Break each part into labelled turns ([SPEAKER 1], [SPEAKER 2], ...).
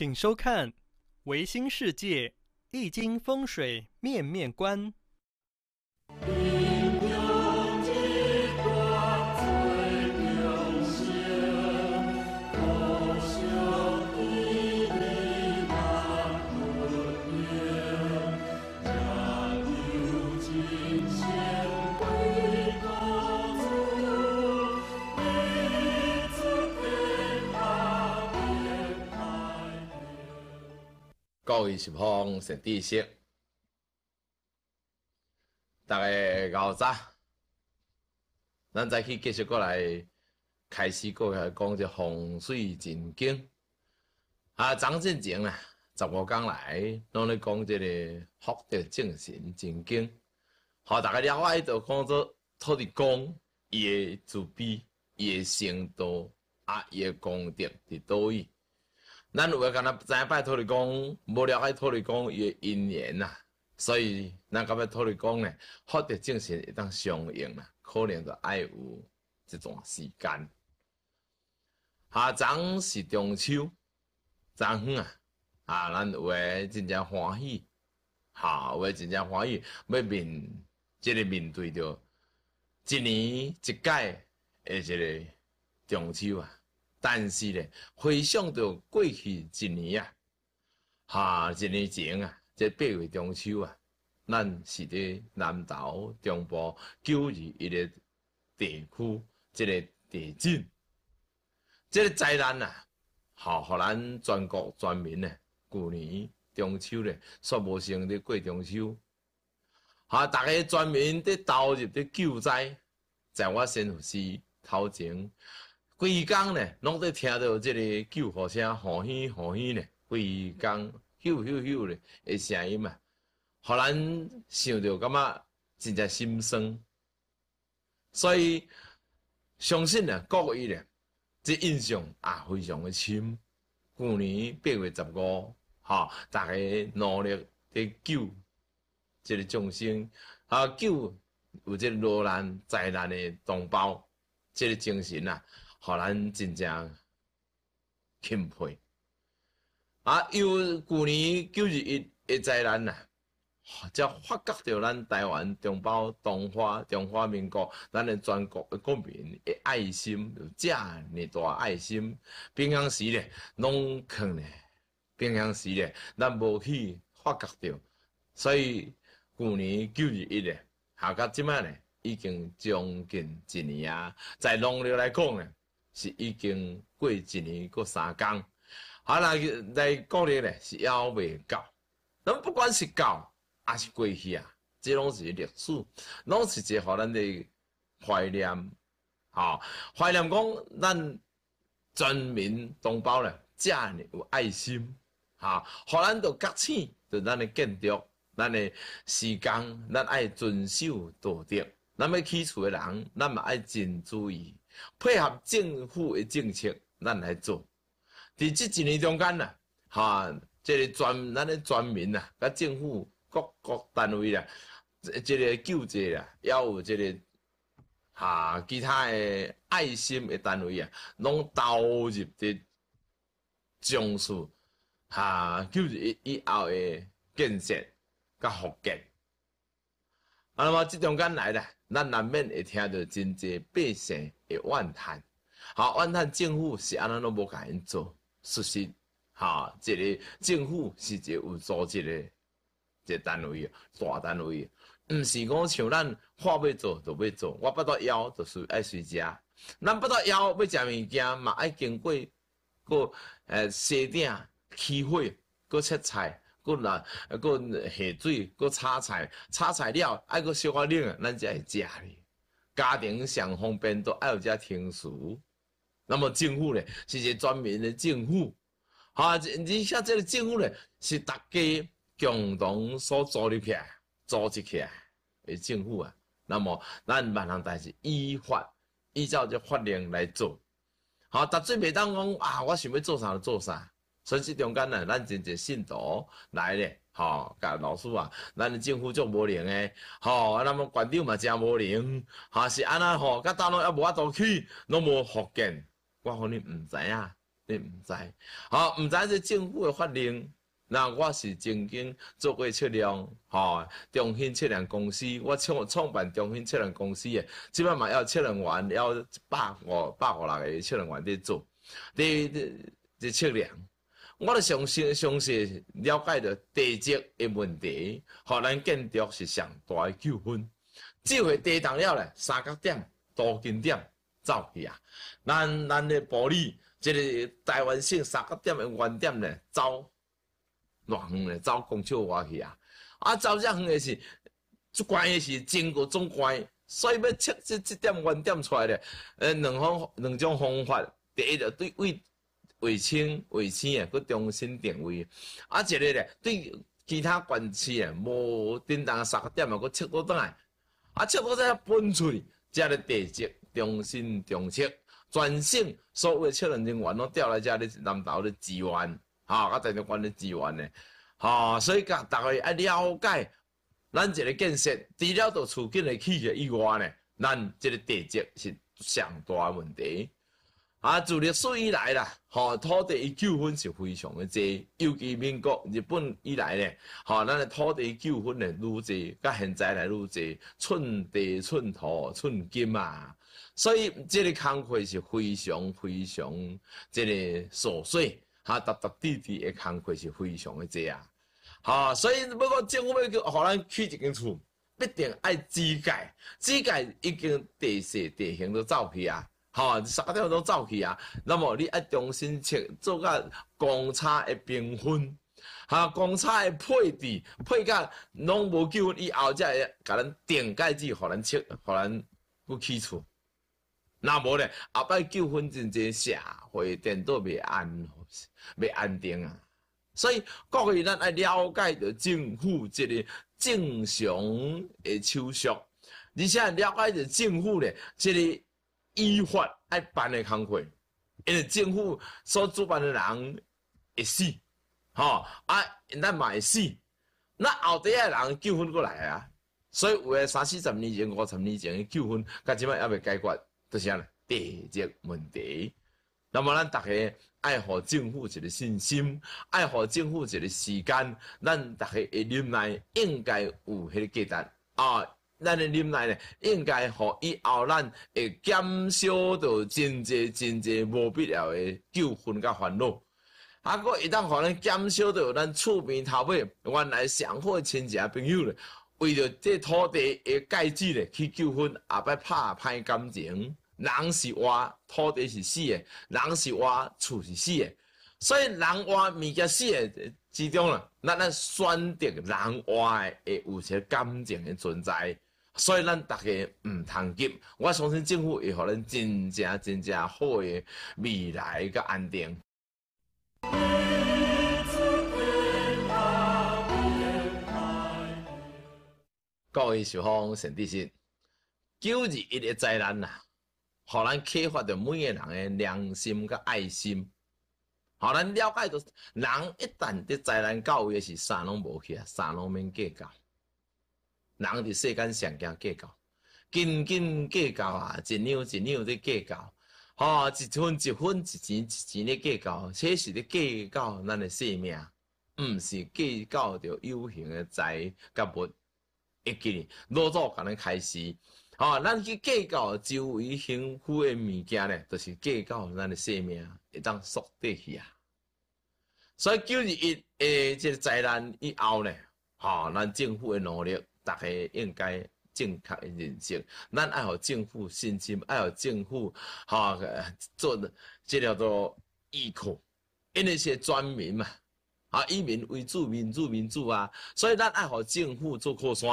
[SPEAKER 1] 请收看《维新世界易经风水面面观》。各位是方是知识，大家熬早，咱再去继续过来开始过来讲这风水真经。啊，张正清啊，十五天来，拢咧讲这个福德精神真经。好，大家了解就讲做土地公，伊个慈悲，伊个善道，伊个功德的多位。咱有诶，若知影拜托你讲，无了解托你讲，伊诶姻缘呐，所以咱甲要托你讲咧，福德精神会当相应啦，可能着爱有一段时间。下昏是中秋，昨昏啊，啊，咱有诶真正欢喜，哈，有诶真正欢喜，要面，即个面对着，一年一届诶一个中秋啊。但是咧，回想着过去一年啊，哈一年前啊，即八月中秋啊，咱是伫南投中部九二一个地区即个地震，即个灾难啊，好，互咱全国全民咧，旧年中秋咧，煞无成咧过中秋，好，大家全民咧投入咧救灾，在我身前头前。规工呢，拢在听到即个救护车欢喜欢喜呢。规工吼吼吼嘞个声音啊，互咱想着感觉真正心酸。所以相信呢，各位呢，即印象也非常个深。去年八月十五，哈，大家努力在救即个众生，啊，救有即落难灾难个同胞，即个精神啊。互咱真正钦佩，啊！又去年九二一一灾难呐，才发觉到咱台湾同胞、中华、中华民国咱诶全国诶国民诶爱心有遮尔大爱心。平常时咧拢空咧，平常时咧咱无去发觉到，所以去年九二一咧，下过即摆咧已经将近一年啊，在农历来讲咧。是已经过一年过三工，好，啦，来鼓励咧是还未到。咱不管是到还是过去啊，这拢是历史，拢是一个互咱的怀念。哈，怀念讲咱全民同胞咧遮尔有爱心，哈，互咱都觉醒，就咱的建筑，咱的时间，咱爱遵守道德，咱要起厝的人，咱嘛爱真注意。配合政府的政策，咱来做。伫即一年中间呐，哈，即个全咱的全民呐，甲政府各个单位啦，即个救济啦，抑有即个哈，其他的爱心的单位啊，拢投入伫重视哈，投入以后的建设甲福建。那么即中间来啦。咱难免会听到真侪百姓会怨叹，好怨叹政府是安怎都无甲因做，事实，哈，这个政府是一个有组织的，一个单位，大单位，毋是讲像咱话要做就要做，我不到枵就是爱随食，咱不到枵要食物件嘛，爱经过过诶设定、起火、过切菜。搁啦，搁下水，搁炒菜，炒菜了爱搁小可冷，咱才会食哩。家庭上方便都爱有只天厨，那么政府呢，是一个全民的政府。好，你像这个政府呢，是大家共同所组织起、来、组织起来的政府啊。那么咱万南代是依法依照这法令来做。好，逐罪袂当讲啊，我想要做啥就做啥。实质中间呢，咱真正信徒来咧，吼！甲老师啊，咱政府足无灵诶，吼！那么官长嘛诚无灵，哈是安那吼！甲大陆一无法度去，拢无福建，我可能毋知影，你毋知。吼，毋知即政府诶法令，那我是曾经做过测量，吼！中兴测量公司，我创创办中兴测量公司诶，即摆嘛要测量员，要一百五百五六个测量员伫做，伫伫你测量。我咧详细详细了解着地质的问题，互咱建筑是上大诶纠纷，只会地动了咧，三角点、多景点走去啊。咱咱诶玻璃，即个台湾省三角点诶原点咧，走偌远咧，走讲笑外去啊。啊，走遮远诶是，关系是经过总关，所以要测即即点原点出来咧，呃，两方两种方法，第一着对位。卫星、卫星诶，佮重新定位，啊，一个咧对其他县市诶，无正当个十个点啊，佮测倒倒来，啊，测过倒来分去，遮个地质、中心、重测，全省所有测量人员拢调来遮咧南投的资源，吼，甲等于管你资源嘞，吼。所以甲逐个爱了解咱一个建设，除了着厝建的业以外呢，咱即个地质是上大问题。啊，自历史以来啦，吼土地纠纷是非常的多，尤其民国、日本以来咧，吼咱的土地纠纷的愈多，甲现在来愈多，寸地寸土寸金啊，所以这个工会是非常、非常这个琐碎，哈，沓沓滴滴的工会是非常的多啊，哈，所以不管政府要叫，互咱去一间厝，必定爱整改，整改已经地势地形都走起啊。吼，啥点都走去啊！那么你一定要先做个公差的评分，哈，公差的配置配甲拢无纠纷，以后才甲咱顶盖子，互咱切，互咱去起厝。那无咧，后摆纠纷真真，社会颠倒未安，未安定啊！所以，各位咱要了解着政府即个正常诶手续，而且了解着政府咧，即个。依法爱办的康会，因为政府所主办的人会死，吼啊，咱嘛会死，那后底的人纠纷过来啊，所以有诶三四十年前、五十年前的纠纷，到即摆也未解决，就是安尼地积问题。那么咱逐个爱护政府一个信心，爱护政府一个时间，咱逐个会忍耐，应该有迄个价值啊。咱诶忍耐呢，应该互以后，咱会减少到真济、真济无必要诶纠纷甲烦恼，啊，佫会当互咱减少到咱厝边头尾原来上好亲戚朋友呢，为着即土地诶界址呢去纠纷，也别拍歹感情。人是活，土地是死诶，人是活，厝是死诶，所以，人活物件死诶之中啦，咱咱选择人活诶会有些感情诶存在。所以，咱逐个毋通急。我相信政府会互咱真正、真正好诶未来甲安定。各位喜欢陈天赐，九二一的灾难啊，互咱启发着每个人嘅良心、甲爱心，互咱了解着人一旦伫灾难到位是啥拢无去啊，啥拢免计较。人伫世间上惊计较，斤斤计较啊，一两一两滴计较，吼，一分一分一钱一钱滴计较，这是咧计较咱的性命，毋是计较着有形的财甲物。一记，老早可能开始，吼，咱去计较周围幸福的物件咧，就是计较咱的生命会当缩短去啊。所以，九二一诶，即个灾难以后咧，吼，咱政府的努力。大家应该正确认识，咱爱互政府信心，爱互政府哈做，即条都依靠，因那是专民嘛，啊，以民为主，民主民主啊，所以咱爱互政府做靠山，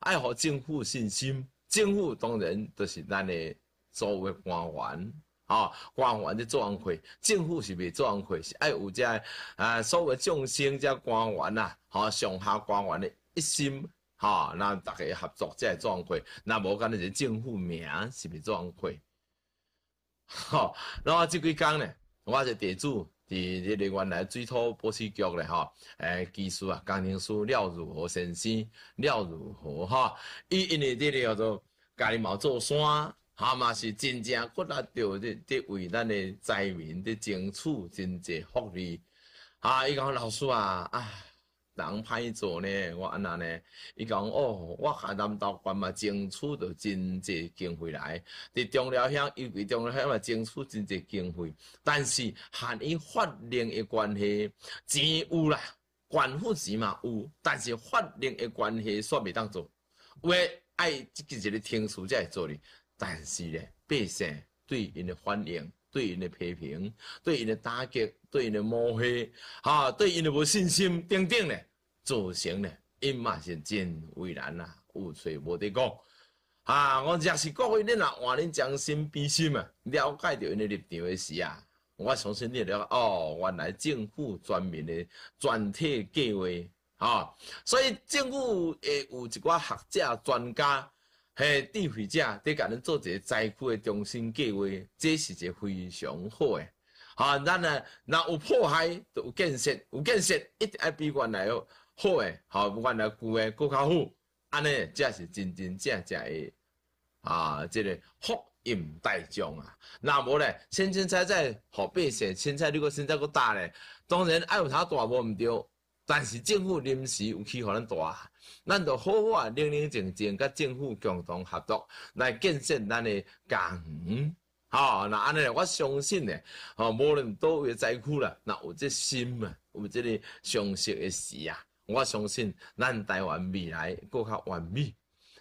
[SPEAKER 1] 爱互政府信心。政府当然就是咱的所谓官员，哈，官员即做安会，政府是袂做安会，是爱有只啊，所谓众生只官员啊，哈，上下官员的一心。吼，那大家合作才壮阔，那无可能就政府名是不壮阔。好，那即几工呢？我是地主，伫即个原来水土保持局咧，哈，诶，技术啊，工程师廖汝河先生，廖汝河，哈，伊因为即个叫做家己毛做山，他嘛是真正骨力着伫伫为咱的灾民伫争取真济福利，啊，伊讲老师啊，啊。人歹做呢，我安那呢？伊讲哦，我海南岛关嘛，争取着真济经费来。伫中寮乡，尤其中寮乡嘛，争取真济经费。但是限因法令的关系，钱有啦，官府钱嘛有，但是法令的关系煞袂当做。有爱即个一个听书才会做呢。但是咧，百姓对因的反应、对因的批评、对因的打击。对因的抹黑，哈、对因的无信心，等等嘞，造成咧，因嘛是真为难啦，有嘴无得讲。啊，我若是各位恁若换恁将心比心啊，了解着因的立场的时啊，我相信你了。哦，原来政府专门的专体计划，吼，所以政府会有一寡学者专家嘿，智慧者伫甲恁做一个灾区的中心计划，这是一个非常好诶。啊，咱咧若有破坏，就有建设，有建设一定要比原来哦。好好，不管来旧个搁较好，安尼才是真真正正诶啊！即个福荫大众啊。那无咧，真真正正互百姓，现在你搁身材搁大咧，当然，爱有啥大无毋着，但是政府临时有欺负咱大，咱就好好啊，冷冷静静，甲政府共同合作来建设咱诶家园。吼，那安尼我相信咧，吼，无论多会灾区啦，那有这心啊，我们这里相识的事啊。我相信咱台湾未来更加完美，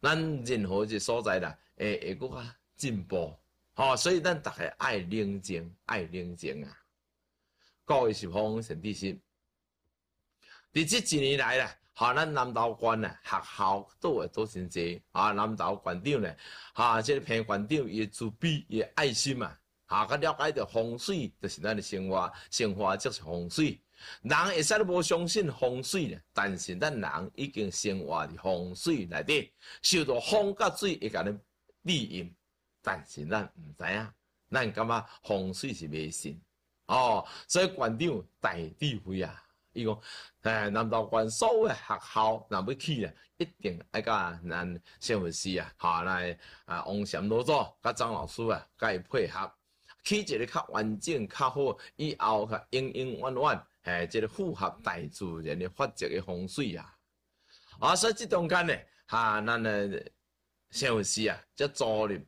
[SPEAKER 1] 咱任何一所在啦，会会更加进步。哦，所以咱逐个爱宁静，爱宁静啊！各位是方先知心，伫即一年来啦，哈，咱南投县呐，学校都诶多，真济啊！南投县长咧，哈，即个平县长也慈悲，诶爱心啊，啊，较了解着风水，就是咱的生活，生活即是风水。人会使无相信风水咧，但是咱人已经生活伫风水内底，受到风甲水会甲咧利用，但是咱毋知影，咱感觉风水是迷信哦。所以馆长大智慧啊，伊讲：哎，难道馆所有学校若要去啊，一定要甲咱消防师啊下来啊，王禅老祖甲张老师啊，甲伊配合起一个较完整、较好，以后甲永永远远。诶，即个符合大自然的法则的风水啊！啊，所以即中间呢，哈，咱个善师啊，即组织、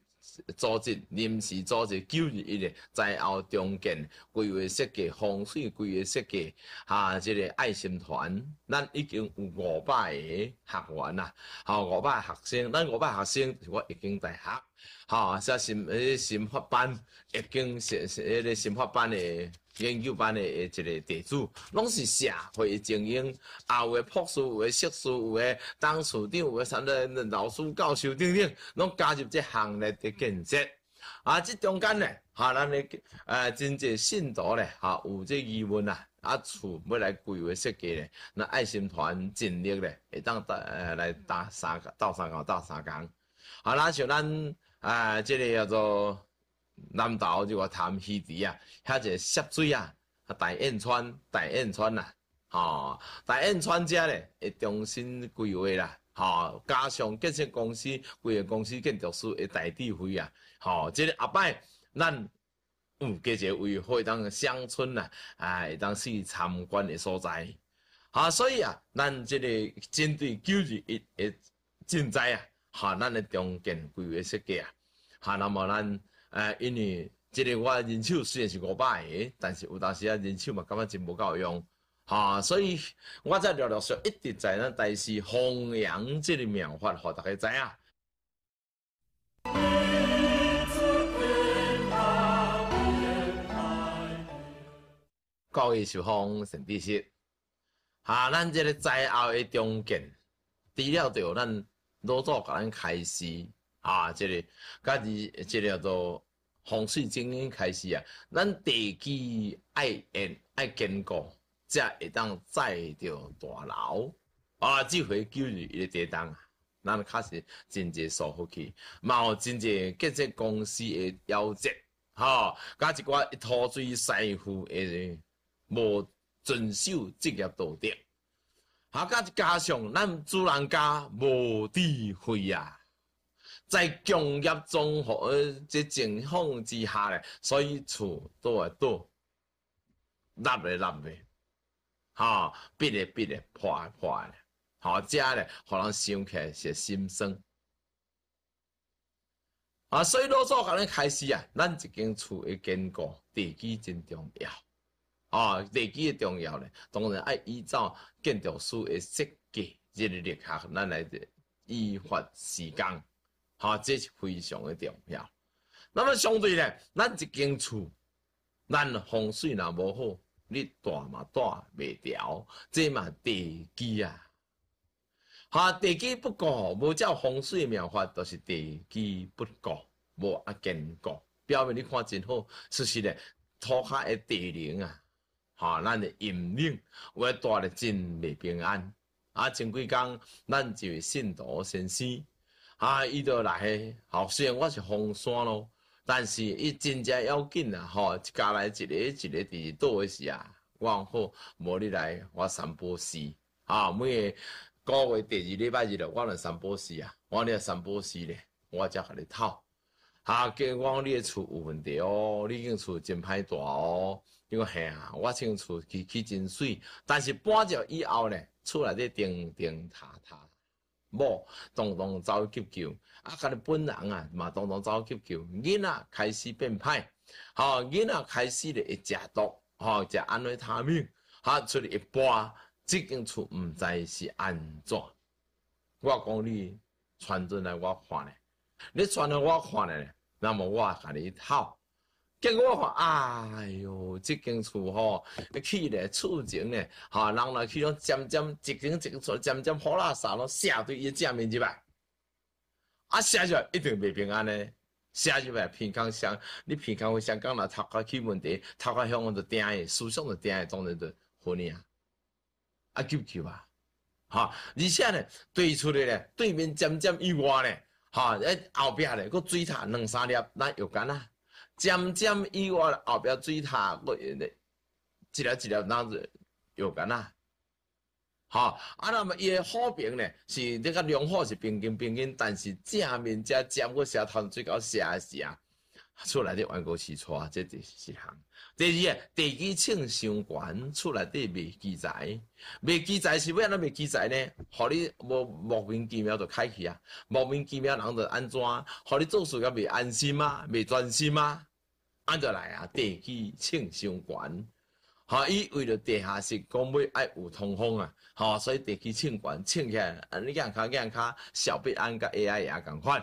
[SPEAKER 1] 组织临时组织九二一的在后重建、规划设计、风水规划设计，哈，即个爱心团，咱已经有五百个学员啦，哈，五百个学生，咱五百个学生，我已经在学，哈，啥新诶新发班，已经是迄诶新发班诶研究班诶，一个地主，拢是社会精英，啊，有诶博士，有诶硕士，有诶当处长，有诶啥物老师、教授等等，拢加入这行列的建设。啊，这中间呢，哈，咱诶呃，真侪信徒咧，哈，有这疑问啊，啊，厝要来规划设计咧，那爱心团尽力咧，会当打，诶，来搭三道三工，打三工。好啦，像咱啊，这里叫做。南投即个谈溪地啊，遐一个溪水啊，啊大堰川，大堰川啊，吼，大堰川遮咧会重新规划啦，吼，加上建设公司、规划公司建筑师会大智慧啊，吼，即个后摆咱有加一个委会当乡村啊，啊会当去参观的所在，啊，所以啊，咱即个针对九二一诶赈灾啊，哈，咱的重建规划设计啊，哈，那么咱。啊，因为即个我人手虽然是五百个，但是有当时啊人手嘛感觉真无够用，哈，所以我在聊聊说，一直在那，但是弘扬即个妙法，互大家知影。各位小放陈底些？哈，咱即个灾后的重建，除了着咱老早甲咱开始。啊！即个，家己即个做风水经营开始啊，咱地基爱因爱坚固，则会当载着大楼啊，即回教育也地当，咱确实真济受去，气，有真济建设公司诶妖职，吼，加一寡一拖水师傅个无遵守职业道德，啊，加加上咱主人家无智慧啊。在工业综合诶这情况之下咧，所以厝多会倒，塌会塌咧，哈，逼会逼咧，破会破咧，或者咧，互人想起来是心酸啊。所以老早甲咱开始啊，咱一间厝会坚固，地基真重要啊。地基个重要咧，当然爱依照建筑师个设计，即个力学咱来依法施工。哈，这是非常的重要。那么相对咧，咱一间厝，咱风水若无好，你大嘛大袂了，这嘛地基啊。哈，地基不够，无照风水妙法，都是地基不够，无啊坚固。表面你看真好，事实咧，土下的地灵啊，哈，咱的阴灵，我大咧真未平安。啊，前几工，咱就信徒先生。啊！伊就来诶吼，虽然我是封山咯，但是伊真正要紧啊，吼，一家来一日一日倒二是啊，我万好无你来我三播四，啊！每个个月第二礼拜日咯，我来三播四啊，我了三播四咧，我则甲你讨啊！今我讲你诶厝有问题哦，你间厝真歹住哦，你讲嘿啊，我间厝起起真水，但是搬着以后咧，厝内底钉钉塌塌。无，当当走急救，啊！家己本人啊，嘛当当走急救，囡仔开始变歹，吼！囡仔开始咧食毒，吼！食安尼，他命，吓出了一波，即间厝毋知是安怎。我讲你传出来，我看咧，你传来我看咧，那么我甲你一套。结果我看哎哟即间厝吼起咧厝前咧吼，人来去拢尖尖一间一间厝尖尖好垃圾拢写对伊诶正面入来啊写出来一定袂平安咧写入来平康相你平康非常讲呐读较起问题读较向诶着定诶思想着定诶当然着好尼啊啊急不啊哈而且咧，对出去咧对面尖尖以外咧哈诶后壁咧搁水田两三粒咱又干呐渐渐以我后壁水塔个一粒一粒那是有囝仔，吼啊！那么伊个好评呢，是那个良好是平均平均，但是正面只尖个舌头最高斜啊，出来滴弯钩是错啊，即只一项。第二啊，地基砌伤悬，出来滴袂记载，袂记载是为怎袂记载呢？互你无莫名其妙就开去啊！莫名其妙人就安怎？互你做事个袂安心啊，袂专心啊？安著来啊！地基清相关，哈！伊为了地下室，讲要爱有通风啊，哈！所以地基清关，清起，来，你讲卡讲卡，小平安甲 AI 也共款，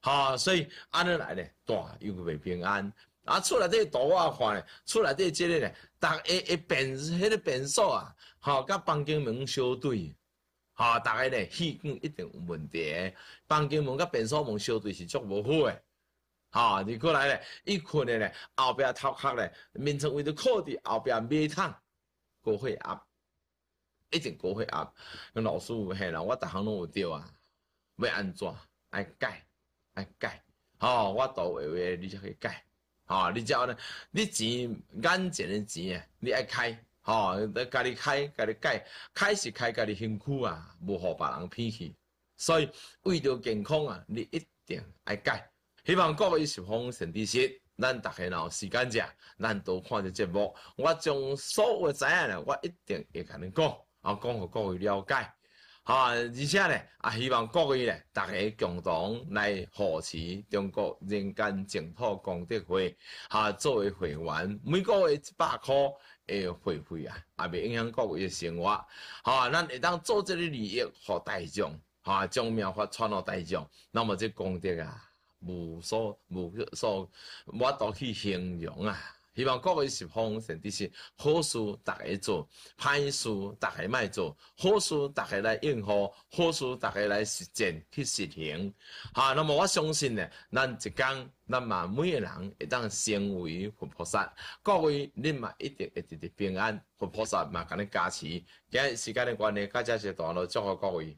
[SPEAKER 1] 哈！所以安尼来咧，大又袂平安。啊，厝内这些图我看咧，厝内这些节日咧，大家的变迄个变数啊，哈！甲房间门相对，哈！大家咧气管一定有问题，房间门甲便所门相对是足无好诶。啊！你过来咧，伊困咧咧，后壁头壳咧，面朝为着靠伫后壁马桶，高血压，一阵高血压。老师嘿啦，我逐项拢有着啊，要安怎？爱改？爱改？哦，我都会话，你才可以改。哦，你只要呢？你钱眼前的钱啊，你爱开，吼、哦，家己开，家己改，开是开，家己辛苦啊，无互别人骗去。所以为着健康啊，你一定爱改。希望各位是奉神之时，咱大家有时间者，咱多看着节目。我将所有知影呢，我一定会甲恁讲，啊，讲互各位了解。啊，而且呢，啊，希望各位呢，大家共同来扶持中国人间净土功德会。哈，作为会员，每个月一百块诶会费啊，也未影响各位的生活。啊，咱会当做个利益予大众，啊，将妙法传到大众，那么即功德啊！无所无所，我都去形容啊！希望各位是方神，啲是好事，大家做；歹事大家卖做。好事大家来应付，好事大家来实践去实行。嚇，那么我相信呢，咱一讲，那么每个人会当成为佛菩萨。各位，你嘛一定一直平安佛菩萨，嘛甲恁加持，今日时间的关系，咁就先到啦，祝福各位。